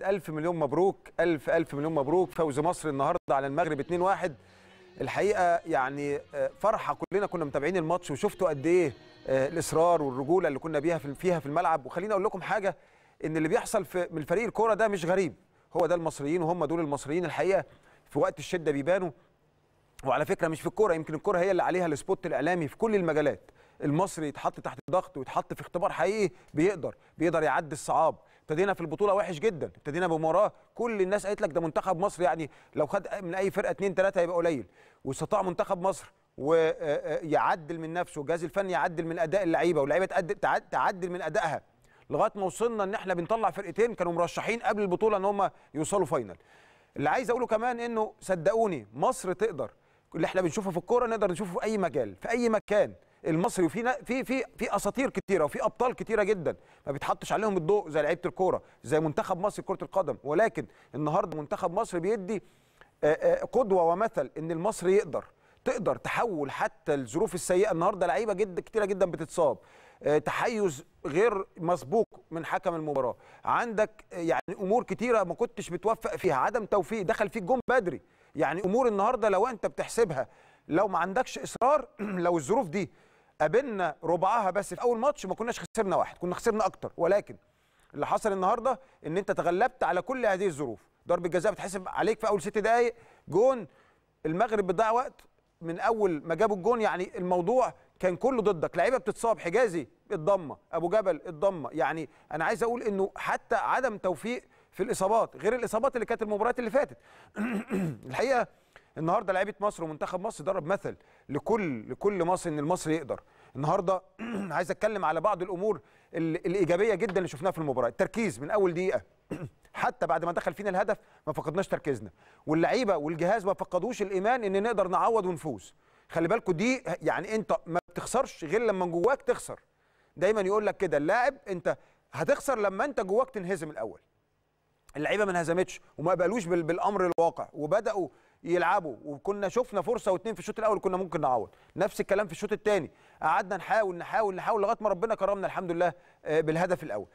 ألف مليون مبروك ألف ألف مليون مبروك فوز مصر النهاردة على المغرب 2-1 الحقيقة يعني آه، فرحة كلنا كنا متابعين الماتش وشفتوا قد إيه آه، الإصرار والرجولة اللي كنا بيها فيها في الملعب وخليني أقول لكم حاجة إن اللي بيحصل في من فريق الكورة ده مش غريب هو ده المصريين وهم دول المصريين الحقيقة في وقت الشدة بيبانوا وعلى فكرة مش في الكورة يمكن الكورة هي اللي عليها السبوت الإعلامي في كل المجالات المصري يتحط تحت ضغط ويتحط في اختبار حقيقي بيقدر بيقدر يعدي الصعاب ابتدينا في البطوله وحش جدا ابتدينا بمباراه كل الناس قالت لك ده منتخب مصر يعني لو خد من اي فرقه اثنين ثلاثه هيبقى قليل واستطاع منتخب مصر ويعدل آه، آه، من نفسه الجهاز الفني يعدل من اداء اللعيبه واللعيبه تعدل من ادائها لغايه ما وصلنا ان احنا بنطلع فرقتين كانوا مرشحين قبل البطوله ان هم يوصلوا فاينل اللي عايز اقوله كمان انه صدقوني مصر تقدر اللي احنا بنشوفه في الكوره نقدر نشوفه في اي مجال في اي مكان المصري وفي في في في اساطير كتيره وفي ابطال كتيره جدا ما بيتحطش عليهم الضوء زي لعيبه الكوره زي منتخب مصر كره القدم ولكن النهارده منتخب مصر بيدي قدوه ومثل ان المصري يقدر تقدر تحول حتى الظروف السيئه النهارده لعيبه جدا كتيره جدا بتتصاب تحيز غير مسبوق من حكم المباراه عندك يعني امور كتيره ما كنتش متوفق فيها عدم توفيق دخل فيك جون بدري يعني امور النهارده لو انت بتحسبها لو ما عندكش اصرار لو الظروف دي قابلنا ربعها بس في اول ماتش ما كناش خسرنا واحد كنا خسرنا اكتر ولكن اللي حصل النهارده ان انت تغلبت على كل هذه الظروف ضربه جزاء بتحسب عليك في اول ست دقائق جون المغرب بتضيع وقت من اول ما جابوا الجون يعني الموضوع كان كله ضدك لعيبه بتتصاب حجازي الضمه ابو جبل الضمه يعني انا عايز اقول انه حتى عدم توفيق في الاصابات غير الاصابات اللي كانت المباريات اللي فاتت الحقيقه النهارده لعيبه مصر ومنتخب مصر ضرب مثل لكل لكل مصر ان المصري يقدر النهارده عايز اتكلم على بعض الامور الايجابيه جدا اللي شفناها في المباراه التركيز من اول دقيقه حتى بعد ما دخل فينا الهدف ما فقدناش تركيزنا واللعيبه والجهاز ما فقدوش الايمان ان نقدر نعوض ونفوز خلي بالكم دي يعني انت ما بتخسرش غير لما جواك تخسر دايما يقول لك كده اللاعب انت هتخسر لما انت جواك تنهزم الاول اللعيبه ما انهزمتش وما قبلوش بالامر الواقع وبداوا يلعبوا وكنا شفنا فرصه واثنين في الشوط الاول كنا ممكن نعوض نفس الكلام في الشوط الثاني قعدنا نحاول نحاول نحاول لغايه ما ربنا كرمنا الحمد لله آه، بالهدف الاول